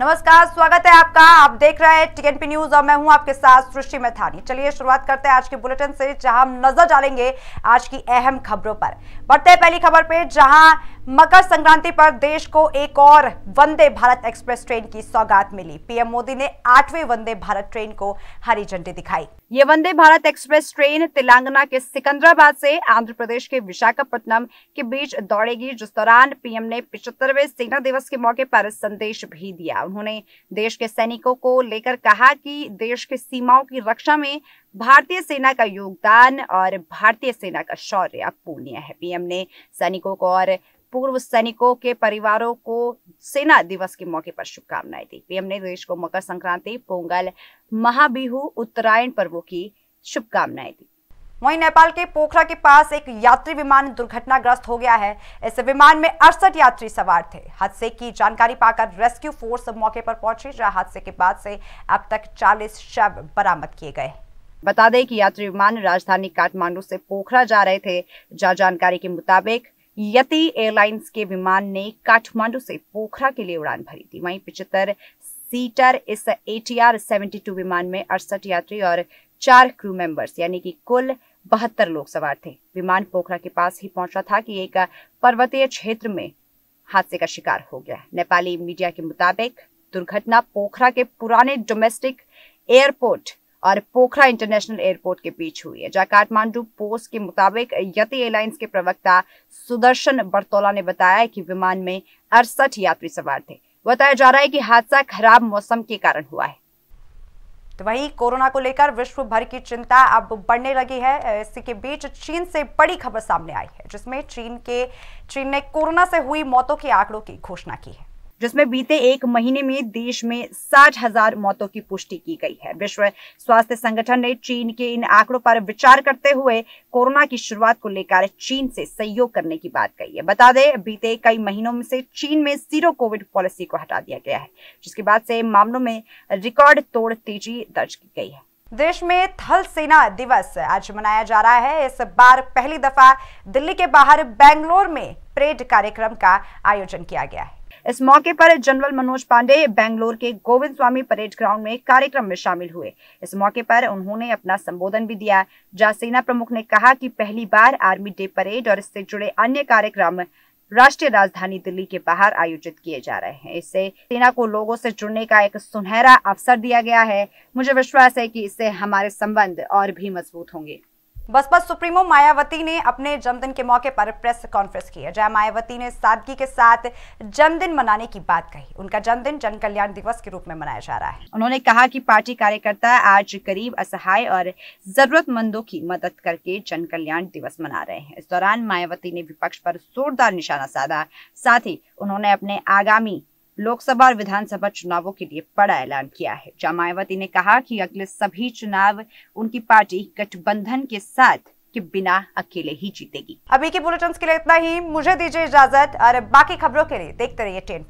नमस्कार स्वागत है आपका आप देख रहे हैं टीएनपी न्यूज और मैं हूं आपके साथ सृष्टि मैथानी चलिए शुरुआत करते हैं आज के बुलेटिन से जहां हम नजर डालेंगे आज की अहम खबरों पर बढ़ते हैं पहली खबर पे जहां मकर संक्रांति पर देश को एक और वंदे भारत एक्सप्रेस ट्रेन की सौगात मिली पीएम मोदी ने आठवें वंदे भारत ट्रेन को हरी झंडी दिखाई ये वंदे भारत एक्सप्रेस ट्रेन तेलंगाना के सिकंदराबाद से आंध्र प्रदेश के विशाखापट्टनम के बीच दौड़ेगी जिस दौरान पीएम ने पिछहत्तरवे सेना दिवस के मौके पर संदेश भी दिया उन्होंने देश के सैनिकों को लेकर कहा कि देश की सीमाओं की रक्षा में भारतीय सेना का योगदान और भारतीय सेना का शौर्य अपूर्णीय है पीएम ने सैनिकों को और पूर्व सैनिकों के परिवारों को सेना दिवस के मौके पर शुभकामनाएं दी पीएम ने देश को मकर संक्रांति पोंगल महाबिहू उत्तरायण पर्वों की शुभकामनाएं दी वहीं नेपाल के पोखरा के पास एक यात्री विमान दुर्घटनाग्रस्त हो गया है इस विमान में अड़सठ यात्री सवार थे हादसे की जानकारी पाकर रेस्क्यू फोर्स मौके पर पहुंची जहां हादसे के बाद से अब तक 40 शव बरामद किए गए बता दें कि यात्री विमान राजधानी काठमांडू से पोखरा जा रहे थे जहां जानकारी के मुताबिक यति एयरलाइंस के विमान ने काठमांडू से पोखरा के लिए उड़ान भरी थी वहीं पिछहत्तर सीटर इस एटीआर 72 विमान में अड़सठ यात्री और चार क्रू मेंबर्स यानी कि कुल बहत्तर लोग सवार थे विमान पोखरा के पास ही पहुंचा था कि एक पर्वतीय क्षेत्र में हादसे का शिकार हो गया नेपाली मीडिया के मुताबिक दुर्घटना पोखरा के पुराने डोमेस्टिक एयरपोर्ट और पोखरा इंटरनेशनल एयरपोर्ट के बीच हुई है जहां काठमांडू पोस्ट के मुताबिक यति एयरलाइंस के प्रवक्ता सुदर्शन बर्तोला ने बताया कि विमान में अड़सठ यात्री सवार थे बताया जा रहा है कि हादसा खराब मौसम के कारण हुआ है तो कोरोना को लेकर विश्व भर की चिंता अब बढ़ने लगी है इसी के बीच चीन से बड़ी खबर सामने आई है जिसमें चीन के चीन ने कोरोना से हुई मौतों के आंकड़ों की घोषणा की है जिसमें बीते एक महीने में देश में साठ हजार मौतों की पुष्टि की गई है विश्व स्वास्थ्य संगठन ने चीन के इन आंकड़ों पर विचार करते हुए कोरोना की शुरुआत को लेकर चीन से सहयोग करने की बात कही है बता दें बीते कई महीनों में से चीन में जीरो कोविड पॉलिसी को हटा दिया गया है जिसके बाद से मामलों में रिकॉर्ड तोड़ तेजी दर्ज की गई है देश में थल सेना दिवस आज मनाया जा रहा है इस बार पहली दफा दिल्ली के बाहर बेंगलोर में परेड कार्यक्रम का आयोजन किया गया है इस मौके पर जनरल मनोज पांडे बेंगलोर के गोविंद स्वामी परेड ग्राउंड में कार्यक्रम में शामिल हुए इस मौके पर उन्होंने अपना संबोधन भी दिया जहाँ सेना प्रमुख ने कहा की पहली बार आर्मी डे परेड और इससे जुड़े अन्य कार्यक्रम राष्ट्रीय राजधानी दिल्ली के बाहर आयोजित किए जा रहे हैं इससे सेना को लोगों से जुड़ने का एक सुनहरा अवसर दिया गया है मुझे विश्वास है कि इससे हमारे संबंध और भी मजबूत होंगे बसपा सुप्रीमो मायावती ने अपने जन्मदिन के मौके पर प्रेस कॉन्फ्रेंस की है जहां मायावती ने सादगी के साथ जन्मदिन मनाने की बात कही उनका जन्मदिन जन कल्याण दिवस के रूप में मनाया जा रहा है उन्होंने कहा कि पार्टी कार्यकर्ता आज गरीब असहाय और जरूरतमंदों की मदद करके जन कल्याण दिवस मना रहे हैं इस दौरान मायावती ने विपक्ष पर जोरदार निशाना साधा साथ ही उन्होंने अपने आगामी लोकसभा और विधानसभा चुनावों के लिए बड़ा ऐलान किया है जहां मायावती ने कहा कि अगले सभी चुनाव उनकी पार्टी गठबंधन के साथ के बिना अकेले ही जीतेगी अभी के बुलेटिन के लिए इतना ही मुझे दीजिए इजाजत और बाकी खबरों के लिए देखते रहिए टेन